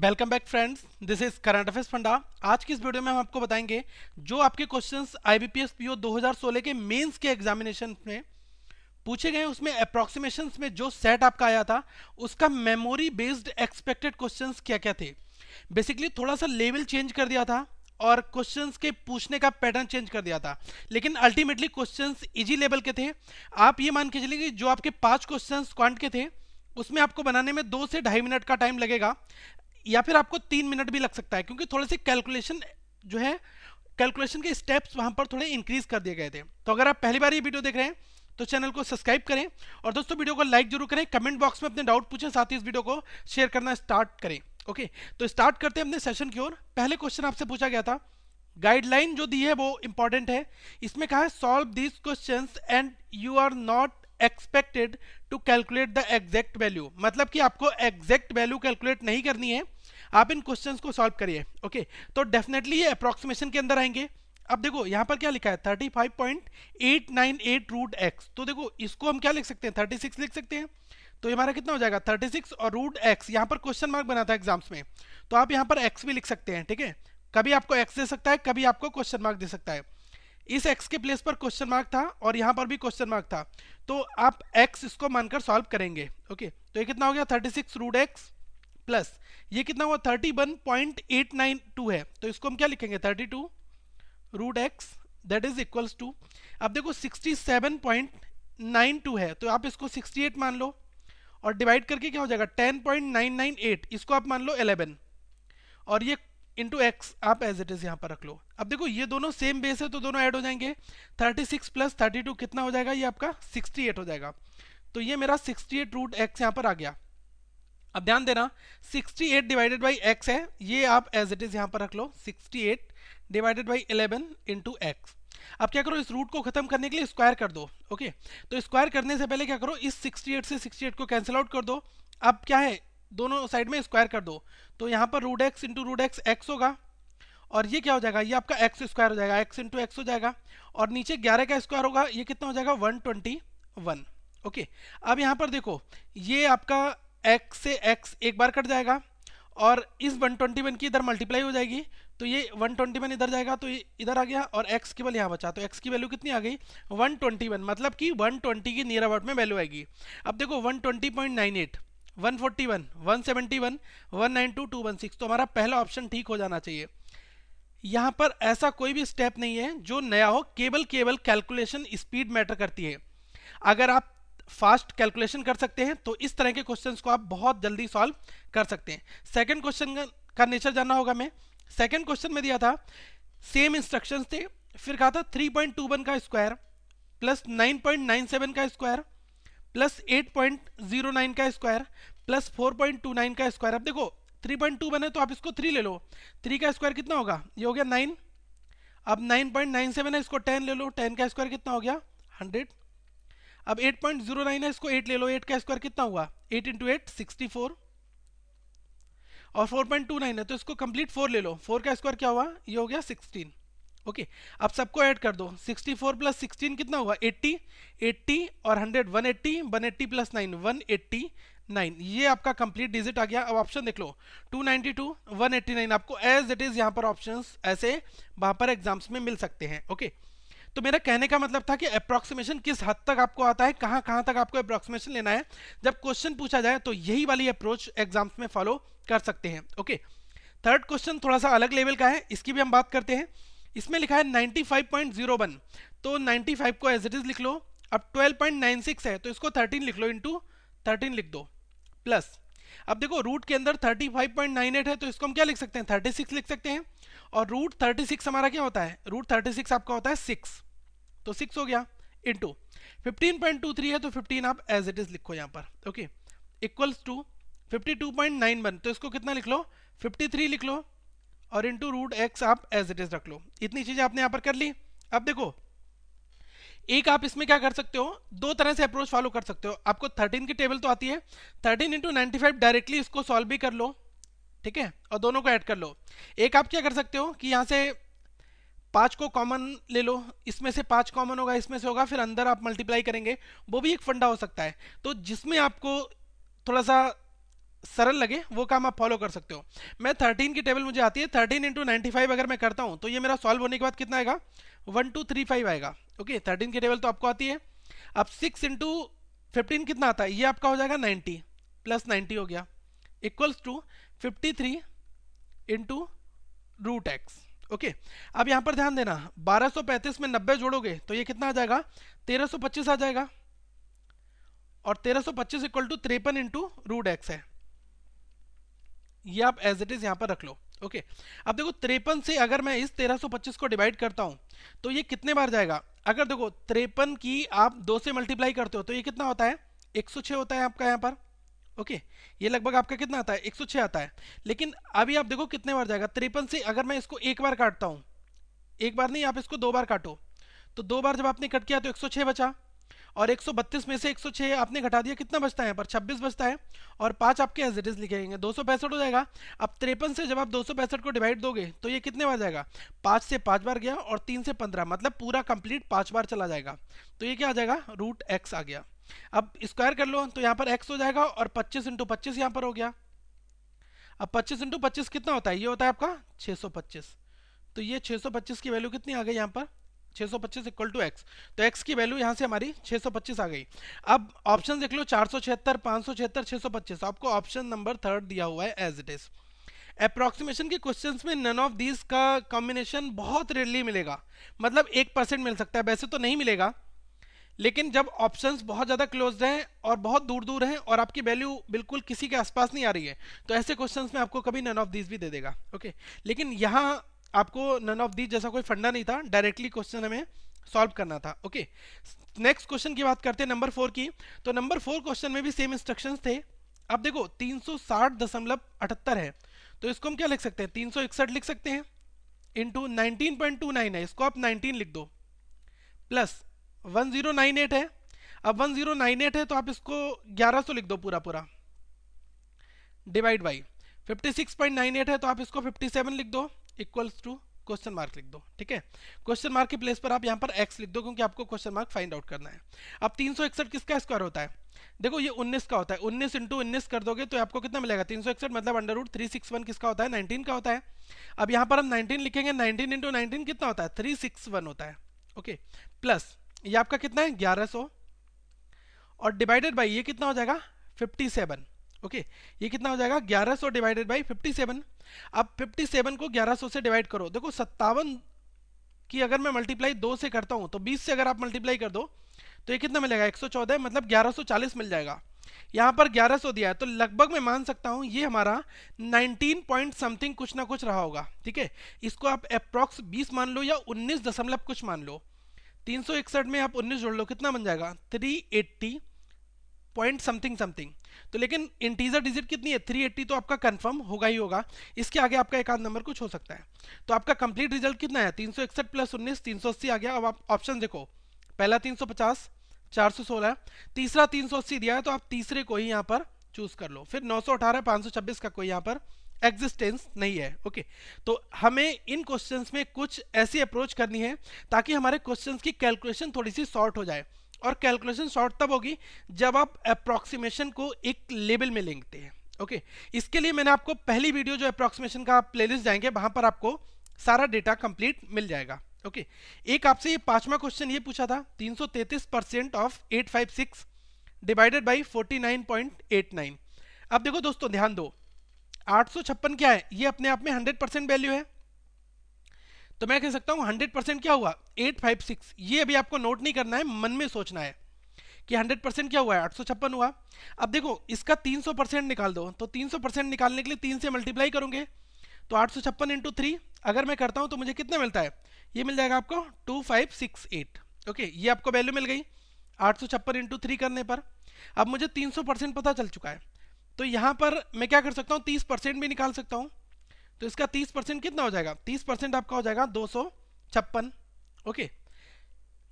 Welcome back friends this is current affairs funda आज की इस वीडियो में हम आपको बताएंगे जो आपके क्वेश्चंस आईबीपीएस पीओ 2016 के मेंस के एग्जामिनेशन में पूछे गए उसमें अप्रोक्सीमेशन में जो सेट आपका आया था उसका मेमोरी बेस्ड एक्सपेक्टेड क्वेश्चंस क्या क्या थे बेसिकली थोड़ा सा लेवल चेंज कर दिया था और क्वेश्चंस के पूछने का पैटर्न चेंज कर दिया था लेकिन अल्टीमेटली क्वेश्चंस इजी लेवल के थे आप ये मान के चलिए कि जो आपके पांच क्वेश्चंस क्वांट के थे उसमें आपको बनाने में दो से ढाई मिनट का टाइम लगेगा या फिर आपको तीन मिनट भी लग सकता है क्योंकि थोड़े से कैलकुलेशन जो है कैलकुलेशन के स्टेप्स वहां पर थोड़े इंक्रीज कर दिए गए थे तो अगर आप पहली बार ये वीडियो देख रहे हैं तो चैनल को सब्सक्राइब करें और दोस्तों वीडियो को लाइक जरूर करें कमेंट बॉक्स में अपने डाउट पूछें साथ ही इस वीडियो को शेयर करना स्टार्ट करें ओके तो स्टार्ट करते हैं अपने सेशन की ओर पहले क्वेश्चन आपसे पूछा गया था गाइडलाइन जो दी है वो इंपॉर्टेंट है इसमें कहा है solve this question and you are not expected to calculate the exact value मतलब कि आपको एग्जैक्ट वैल्यू कैलकुलेट नहीं करनी है आप इन क्वेश्चंस को सॉल्व करिए ओके तो डेफिनेटली ये अप्रोक्सीमेशन के अंदर आएंगे अब देखो यहाँ पर क्या लिखा है thirty five point eight nine eight root X तो देखो इसको हम क्या लिख सकते हैं थर्टी सिक्स लिख सकते हैं तो ये हमारा कितना हो जाएगा थर्टी सिक्स और रूट एक्स यहाँ पर क्वेश्चन मार्क बना था एग्जाम्स में तो आप यहाँ पर एक्स भी लिख सकते हैं ठीक है कभी आपको एक्स दे सकता है कभी आपको क्वेश्चन मार्क दे सकता है इस एक्स के प्लेस पर क्वेश्चन मार्क था और यहाँ पर भी क्वेश्चन मार्क था तो आप एक्स इसको मानकर सॉल्व करेंगे ओके तो ये कितना हो गया thirty six root X plus ये कितना हुआ thirty one point eight nine two है तो इसको हम क्या लिखेंगे thirty two root X that is equals to अब देखो sixty seven point nine two है तो आप इसको सिक्सटी एट मान लो और डिवाइड करके क्या हो जाएगा ten point nine nine eight इसको आप मान लो एलेवन और ये इंटू एक्स आप एज इट इज़ यहाँ पर रख लो अब देखो ये दोनों सेम बेस है तो दोनों ऐड हो जाएंगे thirty six plus thirty two कितना हो जाएगा ये आपका सिक्सटी एट हो जाएगा तो ये मेरा सिक्सटी एट रूट एक्स यहाँ पर आ गया अब ध्यान देना 68 डिवाइडेड बाई एक्स है ये आप एज इट इज़ यहाँ पर रख लो 68 डिवाइडेड बाई 11 इंटू एक्स अब क्या करो इस रूट को खत्म करने के लिए स्क्वायर कर दो ओके तो स्क्वायर करने से पहले क्या करो इस 68 से 68 को कैंसिल आउट कर दो अब क्या है दोनों साइड में स्क्वायर कर दो तो यहाँ पर root X into root X X होगा और ये क्या हो जाएगा ये आपका एक्स स्क्वायर हो जाएगा एक्स इंटू एक्स हो जाएगा और नीचे ग्यारह का स्क्वायर होगा ये कितना हो जाएगा वन ट्वेंटी वन ओके अब यहाँ पर देखो ये आपका x से x एक बार कट जाएगा और इस 121 की इधर मल्टीप्लाई हो जाएगी तो ये 121 इधर जाएगा तो इधर आ गया और x केवल यहाँ बचा तो x की वैल्यू कितनी आ गई 121 मतलब कि 120 की नियर अबाउट में वैल्यू आएगी अब देखो 120.98 141, 171, 192, 216 तो हमारा पहला ऑप्शन ठीक हो जाना चाहिए यहाँ पर ऐसा कोई भी स्टेप नहीं है जो नया हो केवल केवल कैलकुलेशन स्पीड मैटर करती है अगर आप फास्ट कैलकुलेशन कर सकते हैं तो इस तरह के क्वेश्चंस को आप बहुत जल्दी सॉल्व कर सकते हैं सेकंड क्वेश्चन का नेचर जानना होगा मैं सेकंड क्वेश्चन में दिया था सेम इंस्ट्रक्शन थे फिर कहा था 3.21 का स्क्वायर प्लस 9.97 का स्क्वायर प्लस 8.09 का स्क्वायर प्लस 4.29 का स्क्वायर अब देखो पॉइंट है तो आप इसको 3 ले लो 3 का स्क्वायर कितना होगा ये हो गया 9 अब 9.97 है इसको 10 ले लो 10 का स्क्वायर कितना हो गया 100 अब 8.09 है इसको 8 ले लो 8 का स्क्वायर कितना हुआ 8 इंटू एट सिक्सटी और 4.29 है तो इसको कंप्लीट 4 ले लो 4 का स्क्वायर क्या हुआ ये हो गया 16 ओके अब सबको ऐड कर दो 64 फोर प्लस सिक्सटीन कितना हुआ 80 80 और 100 180 180 eighty eighty one plus nine ये आपका कंप्लीट डिजिट आ गया अब ऑप्शन देख लो 292 189 आपको एज इट इज़ यहाँ पर ऑप्शंस ऐसे वहाँ पर एग्जाम्स में मिल सकते हैं ओके okay? तो मेरा कहने का मतलब था कि अप्रोक्सीमेशन किस हद तक आपको आता है कहाँ कहाँ तक आपको अप्रोक्सीमेशन लेना है जब क्वेश्चन पूछा जाए तो यही वाली अप्रोच एग्जाम्स में फॉलो कर सकते हैं ओके थर्ड क्वेश्चन थोड़ा सा अलग लेवल का है इसकी भी हम बात करते हैं इसमें लिखा है नाइन्टी तो नाइन्टी को एज इट इज लिख लो अब ट्वेल्व है तो इसको थर्टीन लिख लो इंटू थर्टीन लिख दो प्लस अब देखो रूट के अंदर 35.98 है तो इसको हम क्या लिख सकते हैं 36 लिख सकते हैं और रूट 36 हमारा क्या होता है रूट 36 आपका होता है सिक्स तो सिक्स हो गया into fifteen point two three है तो फिफ्टीन आप एज इट इज लिखो यहाँ पर okay equals to fifty two point nine one तो इसको कितना लिख लो फिफ्टी थ्री लिख लो और इंटू रूट एक्स आप एज इट इज रख लो इतनी चीजें आपने यहाँ पर कर ली अब देखो एक आप इसमें क्या कर सकते हो दो तरह से अप्रोच फॉलो कर सकते हो आपको 13 की टेबल तो आती है 13 इंटू नाइन्टी डायरेक्टली इसको सॉल्व भी कर लो ठीक है और दोनों को ऐड कर लो एक आप क्या कर सकते हो कि यहाँ से पाँच को कॉमन ले लो इसमें से पाँच कॉमन होगा इसमें से होगा फिर अंदर आप मल्टीप्लाई करेंगे वो भी एक फंडा हो सकता है तो जिसमें आपको थोड़ा सा सरल लगे वो काम आप फॉलो कर सकते हो मैं थर्टीन की टेबल मुझे आती है थर्टीन इंटू फाइव अगर मैं करता हूँ तो ये मेरा सॉल्व होने के बाद कितना आएगा वन टू थ्री फाइव आएगा ओके थर्टीन की टेबल तो आपको आती है अब सिक्स इंटू फिफ्टीन कितना आता है ये आपका हो जाएगा नाइन्टी प्लस नाइन्टी हो गया equals to fifty three into root X okay अब यहाँ पर ध्यान देना 1235 में 90 जोड़ोगे तो ये कितना आ जाएगा 1325 आ जाएगा और 1325 सौ पच्चीस इक्वल टू त्रेपन इंटू रूट एक्स है ये आप एज इट इज़ यहाँ पर रख लो ओके अब देखो त्रेपन से अगर मैं इस 1325 को डिवाइड करता हूँ तो ये कितने बार जाएगा अगर देखो त्रेपन की आप दो से मल्टीप्लाई करते हो तो ये कितना होता है 106 होता है आपका यहाँ पर ओके okay, ये लगभग आपका कितना आता है 106 आता है लेकिन अभी आप देखो कितने बार जाएगा तिरपन से अगर मैं इसको एक बार काटता हूँ एक बार नहीं आप इसको दो बार काटो तो दो बार जब आपने कट किया तो 106 बचा और 132 में से 106 आपने घटा दिया कितना बचता है यहाँ पर 26 बचता है और पाँच आपके एज इट इज लिखेंगे दो हो जाएगा अब तिरपन से जब आप दो को डिवाइड दोगे तो ये कितने बार जाएगा पाँच से पाँच बार गया और तीन से पंद्रह मतलब पूरा कंप्लीट पाँच बार चला जाएगा तो ये क्या आ जाएगा रूट एक्स आ गया अब स्क्वायर कर लो तो यहाँ पर एक्स हो जाएगा और पच्चीस इंटू पच्चीस यहाँ पर हो गया अब पच्चीस इंटू पच्चीस कितना होता है ये होता है आपका छः सौ पच्चीस तो ये छः सौ पच्चीस की वैल्यू कितनी आ गई यहाँ पर 625 इक्वल टू एक्स तो एक्स की वैल्यू यहाँ से हमारी 625 आ गई अब ऑप्शन देख लो चार सौ छिहत्तर पाँच सौ छिहत्तर छः सौ पच्चीस आपको ऑप्शन नंबर थर्ड दिया हुआ है एज इट इज़ अप्रॉक्सीमेशन के क्वेश्चंस में नन ऑफ दीज का कॉम्बिनेशन बहुत रेयरली मिलेगा मतलब एक परसेंट मिल सकता है वैसे तो नहीं मिलेगा लेकिन जब ऑप्शंस बहुत ज़्यादा क्लोज हैं और बहुत दूर दूर हैं और आपकी वैल्यू बिल्कुल किसी के आसपास नहीं आ रही है तो ऐसे क्वेश्चंस में आपको कभी नन ऑफ दीज भी दे देगा ओके लेकिन यहाँ आपको नन ऑफ दीज जैसा कोई फंडा नहीं था डायरेक्टली क्वेश्चन हमें सॉल्व करना था ओके नेक्स्ट क्वेश्चन की बात करते हैं नंबर फोर की तो नंबर फोर क्वेश्चन में भी सेम इंस्ट्रक्शंस थे अब देखो तीन है तो इसको हम क्या लिख सकते हैं तीन लिख सकते हैं इंटू नाइनटीन है इसको आप नाइनटीन लिख दो plus one zero nine eight है अब वन जीरो नाइन एट है तो आप इसको ग्यारह सौ लिख दो पूरा पूरा divide by fifty six point nine eight है तो आप इसको फिफ्टी सेवन लिख दो इक्वल्स टू क्वेश्चन मार्क लिख दो ठीक है क्वेश्चन मार्क के प्लेस पर आप यहाँ पर एक्स लिख दो क्योंकि आपको क्वेश्चन मार्क फाइंड आउट करना है अब तीन सौ इकसठ किसका स्क्वायर होता है देखो ये 19 का होता है 19 इंटू उन्नीस कर दोगे तो आपको कितना मिलेगा तीन सौ इकसठ मतलब under root three six one किसका होता है 19 का होता है अब यहाँ पर हम 19 लिखेंगे 19 इंटू नाइनटीन कितना होता है थ्री सिक्स वन होता है ओके प्लस ये आपका कितना है 1100 और डिवाइडेड बाई ये कितना हो जाएगा 57 ओके ये कितना हो जाएगा 1100 डिवाइडेड बाई 57 अब 57 को 1100 से डिवाइड करो देखो सत्तावन की अगर मैं मल्टीप्लाई दो से करता हूँ तो 20 से अगर आप मल्टीप्लाई कर दो तो ये कितना मिलेगा 114 मतलब 1140 मिल जाएगा यहाँ पर 1100 दिया है तो लगभग मैं मान सकता हूँ ये हमारा 19 पॉइंट समथिंग कुछ ना कुछ रहा होगा ठीक है इसको आप अप्रॉक्स 20 मान लो या 19 दशमलव कुछ मान लो 361 में आप 19 जोड़ लो कितना बन जाएगा 380 पॉइंट समथिंग समथिंग तो लेकिन इंटीजर डिजिट कितनी है 380 तो आपका कंफर्म होगा ही होगा इसके आगे आपका एक आध नंबर कुछ हो सकता है तो आपका कंप्लीट रिजल्ट कितना है 361 सौ इकसठ प्लस उन्नीस तीन सौ अस्सी आ गया अब आप ऑप्शन देखो पहला 350 416 तीसरा 380 दिया है तो आप तीसरे को ही यहाँ पर चूज़ कर लो फिर नौ सौ अठारह पाँच सौ छब्बीस का कोई यहाँ पर एग्जिस्टेंस नहीं है ओके तो हमें इन क्वेश्चंस में कुछ ऐसी अप्रोच करनी है ताकि हमारे क्वेश्चंस की कैलकुलेशन थोड़ी सी शॉर्ट हो जाए और कैलकुलेशन शॉर्ट तब होगी जब आप अप्रॉक्सीमेशन को एक लेवल में लेंगते हैं ओके इसके लिए मैंने आपको पहली वीडियो जो अप्रॉक्सीमेशन का आप प्लेलिस्ट जाएंगे वहां पर आपको सारा डेटा कंप्लीट मिल जाएगा ओके okay. एक आपसे ये पांचवा क्वेश्चन ये पूछा था तीन of eight divided by forty अब देखो दोस्तों ध्यान दो आठ क्या है ये अपने आप में हंड्रेड परसेंट वैल्यू है तो मैं कह सकता हूँ हंड्रेड परसेंट क्या हुआ एट फाइव सिक्स ये अभी आपको नोट नहीं करना है मन में सोचना है कि हंड्रेड परसेंट क्या हुआ है आठ हुआ अब देखो इसका तीन सौ परसेंट निकाल दो तो तीन सौ परसेंट निकालने के लिए तीन से मल्टीप्लाई करूंगे तो आठ सौ छप्पन इंटू थ्री अगर मैं करता हूं तो मुझे कितना मिलता है ये मिल जाएगा आपको two five six eight okay ये आपको वैल्यू मिल गई आठ सौ छप्पन इंटू थ्री करने पर अब मुझे तीन सौ परसेंट पता चल चुका है तो यहां पर मैं क्या कर सकता हूं तीस परसेंट भी निकाल सकता हूं तो इसका तीस परसेंट कितना हो जाएगा तीस परसेंट आपका हो जाएगा दो सौ छप्पन ओके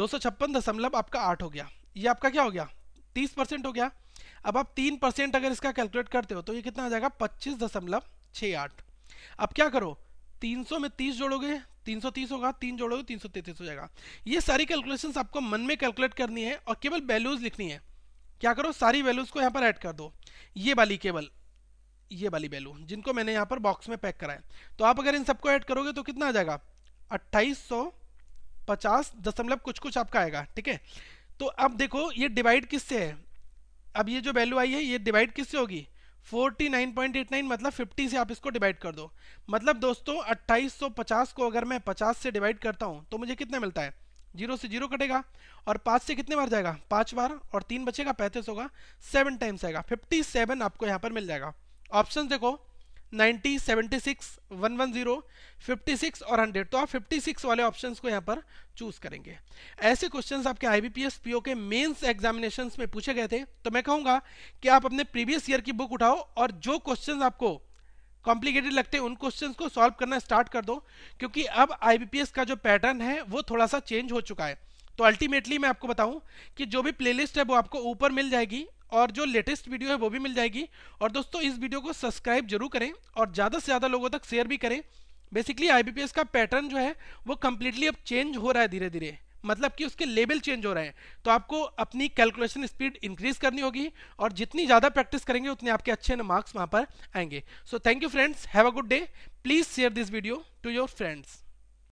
दो सौ छप्पन दशमलव आपका आठ हो गया ये आपका क्या हो गया तीस परसेंट हो गया अब आप तीन परसेंट अगर इसका कैलकुलेट करते हो तो ये कितना आ जाएगा पच्चीस दशमलव छ आठ अब क्या करो तीन सौ में तीस जोड़ोगे तीन सौ तीस होगा तीन जोड़ोगे तीन सौ तैतीस हो जाएगा ये सारी कैलकुलेशन आपको मन में कैलकुलेट करनी है और केवल वैल्यूज लिखनी है क्या करो सारी वैल्यूज को यहाँ पर ऐड कर दो ये वाली केवल ये वाली वैल्यू जिनको मैंने यहाँ पर बॉक्स में पैक कराया तो आप अगर इन सबको ऐड करोगे तो कितना आ जाएगा अट्ठाईस पचास दशमलव कुछ कुछ आपका आएगा ठीक है तो अब देखो ये डिवाइड किससे है अब ये जो वैल्यू आई है ये डिवाइड किससे होगी 49.89 मतलब 50 से आप इसको डिवाइड कर दो मतलब दोस्तों 2850 को अगर मैं 50 से डिवाइड करता हूँ तो मुझे कितना मिलता है जीरो से जीरो कटेगा और पाँच से कितने बार जाएगा पाँच बार और तीन बचेगा पैंतीस होगा सेवन टाइम्स आएगा फिफ्टी सेवन आपको यहाँ पर मिल जाएगा ऑप्शन देखो ninety seventy six one one zero fifty six और हंड्रेड तो आप फिफ्टी सिक्स वाले ऑप्शन को यहाँ पर चूज करेंगे ऐसे क्वेश्चन आपके I B P S P O के मेन्स एग्जामिनेशन में पूछे गए थे तो मैं कहूँगा कि आप अपने प्रीवियस ईयर की बुक उठाओ और जो क्वेश्चन आपको कॉम्प्लिकेटेड लगते हैं उन क्वेश्चन को सॉल्व करना स्टार्ट कर दो क्योंकि अब आई का जो पैटर्न है वो थोड़ा सा चेंज हो चुका है तो अल्टीमेटली मैं आपको बताऊं कि जो भी प्लेलिस्ट है वो आपको ऊपर मिल जाएगी और जो लेटेस्ट वीडियो है वो भी मिल जाएगी और दोस्तों इस वीडियो को सब्सक्राइब जरूर करें और ज़्यादा से ज़्यादा लोगों तक शेयर भी करें बेसिकली आई का पैटर्न जो है वो कम्प्लीटली अब चेंज हो रहा है धीरे धीरे मतलब कि उसके लेबल चेंज हो रहे हैं तो आपको अपनी कैलकुलेशन स्पीड इंक्रीज करनी होगी और जितनी ज़्यादा प्रैक्टिस करेंगे उतने आपके अच्छे मार्क्स वहाँ पर आएंगे so thank you friends have a good day please share this video to your friends